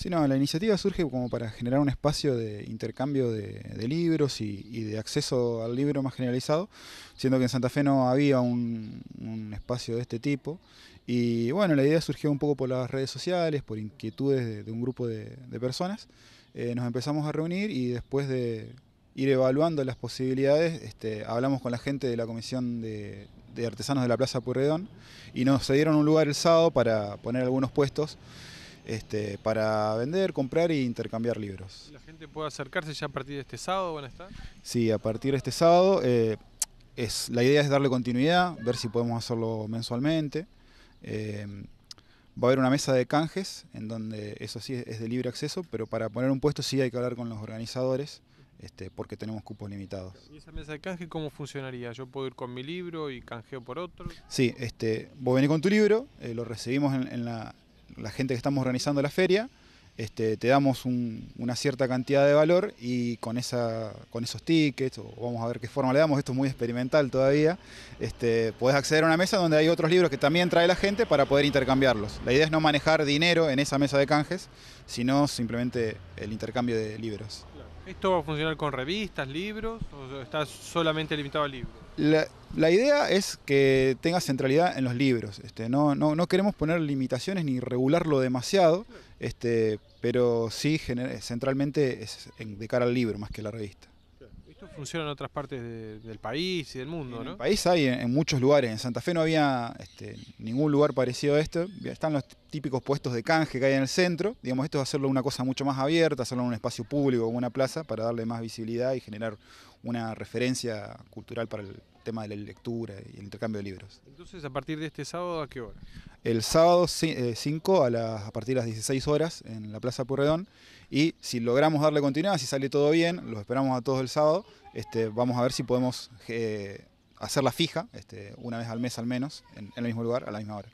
Sí, no, la iniciativa surge como para generar un espacio de intercambio de, libros y, de acceso al libro más generalizado, siendo que en Santa Fe no había un, espacio de este tipo. Y bueno, la idea surgió un poco por las redes sociales, por inquietudes de, un grupo de, personas. Eh, nos empezamos a reunir y después de ir evaluando las posibilidades, este, hablamos con la gente de la Comisión de, Artesanos de la Plaza Purredón y nos dieron un lugar el sábado para poner algunos puestos este, para vender, comprar e intercambiar libros. ¿La gente puede acercarse ya a partir de este sábado? Sí, a partir de este sábado. Eh, es, la idea es darle continuidad, ver si podemos hacerlo mensualmente. Eh, va a haber una mesa de canjes, en donde eso sí es de libre acceso, pero para poner un puesto sí hay que hablar con los organizadores. Este, porque tenemos cupos limitados. ¿Y esa mesa de canje cómo funcionaría? ¿Yo puedo ir con mi libro y canjeo por otro? Sí, este, vos venís con tu libro, eh, lo recibimos en, la, la gente que estamos organizando la feria, este, te damos una cierta cantidad de valor y con, esa, con esos tickets, o vamos a ver qué forma le damos, esto es muy experimental todavía, este, podés acceder a una mesa donde hay otros libros que también trae la gente para poder intercambiarlos. La idea es no manejar dinero en esa mesa de canjes, sino simplemente el intercambio de libros. ¿Esto va a funcionar con revistas, libros o está solamente limitado a libros? La, idea es que tenga centralidad en los libros. Este, no, no, queremos poner limitaciones ni regularlo demasiado, este, pero sí centralmente es de cara al libro más que a la revista funciona en otras partes del país y del mundo, en El país hay en, muchos lugares. En Santa Fe no había este, ningún lugar parecido a esto. Están los típicos puestos de canje que hay en el centro. Digamos, esto es hacerlo una cosa mucho más abierta, hacerlo en un espacio público, en una plaza, para darle más visibilidad y generar una referencia cultural para el tema de la lectura y el intercambio de libros. Entonces, ¿a partir de este sábado a qué hora? el sábado 5 eh, a, a partir de las 16 horas en la Plaza Purredón. Y si logramos darle continuidad, si sale todo bien, los esperamos a todos el sábado. Este, vamos a ver si podemos eh, hacer la fija, este, una vez al mes al menos, en el mismo lugar, a la misma hora.